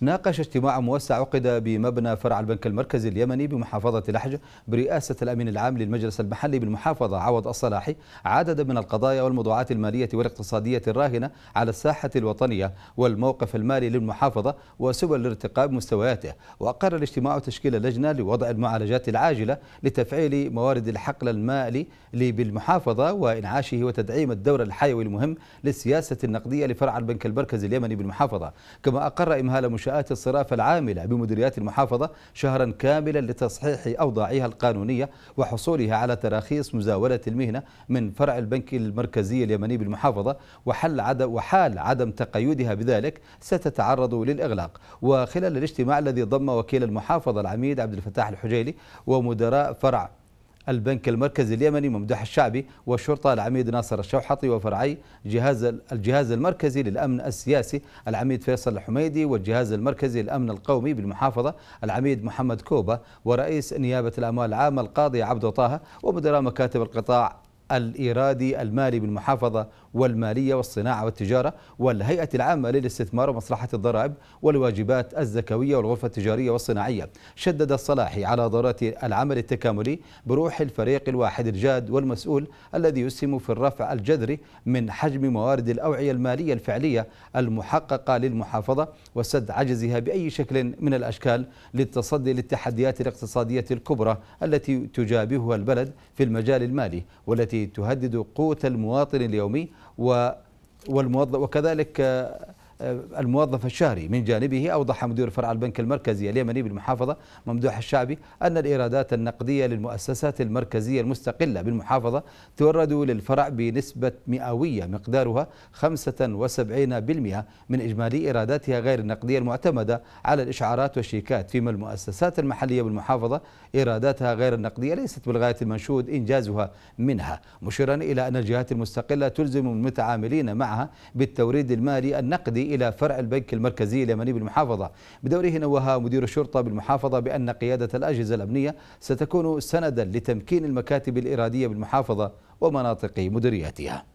ناقش اجتماع موسع عقد بمبنى فرع البنك المركزي اليمني بمحافظة لحج برئاسة الأمين العام للمجلس المحلي بالمحافظة عوض الصلاحي عدد من القضايا والموضوعات المالية والاقتصادية الراهنة على الساحة الوطنية والموقف المالي للمحافظة وسبل الارتقاء بمستوياته وأقر الاجتماع تشكيل لجنة لوضع المعالجات العاجلة لتفعيل موارد الحقل المالي بالمحافظة وإنعاشه وتدعيم الدور الحيوي المهم للسياسة النقدية لفرع البنك المركزي اليمني بالمحافظة كما أقر إمهال منشآت الصرافة العاملة بمديريات المحافظة شهرا كاملا لتصحيح أوضاعها القانونية وحصولها على تراخيص مزاولة المهنة من فرع البنك المركزي اليمني بالمحافظة وحل عدم وحال عدم تقيدها بذلك ستتعرض للإغلاق وخلال الاجتماع الذي ضم وكيل المحافظة العميد عبد الفتاح الحجيلي ومدراء فرع البنك المركزي اليمني ممدوح الشعبي والشرطة العميد ناصر الشوحطي وفرعي جهاز الجهاز المركزي للأمن السياسي العميد فيصل الحميدي والجهاز المركزي للأمن القومي بالمحافظة العميد محمد كوبا ورئيس نيابة الأموال العامة القاضي عبد طه ومدراء مكاتب القطاع الإيرادي المالي بالمحافظة والمالية والصناعة والتجارة والهيئة العامة للاستثمار ومصلحة الضرائب والواجبات الزكوية والغرفة التجارية والصناعية شدد الصلاحي على ضرورة العمل التكاملي بروح الفريق الواحد الجاد والمسؤول الذي يسهم في الرفع الجذري من حجم موارد الأوعية المالية الفعلية المحققة للمحافظة وسد عجزها بأي شكل من الأشكال للتصدي للتحديات الاقتصادية الكبرى التي تجابهها البلد في المجال المالي والتي التي تهدد قوة المواطن اليومي والموظف وكذلك آه، الموظف الشهري من جانبه أوضح مدير فرع البنك المركزي اليمني بالمحافظة ممدوح الشعبي أن الإيرادات النقدية للمؤسسات المركزية المستقلة بالمحافظة تورد للفرع بنسبة مئوية مقدارها 75% من إجمالي إيراداتها غير النقدية المعتمدة على الإشعارات والشيكات فيما المؤسسات المحلية بالمحافظة إيراداتها غير النقدية ليست بالغاية المنشود إنجازها منها مشيرا إلى أن الجهات المستقلة تلزم المتعاملين معها بالتوريد المالي النقدي إلى فرع البنك المركزي اليمني بالمحافظة بدوره نوه مدير الشرطة بالمحافظة بأن قيادة الأجهزة الأمنية ستكون سندا لتمكين المكاتب الإرادية بالمحافظة ومناطق مديرياتها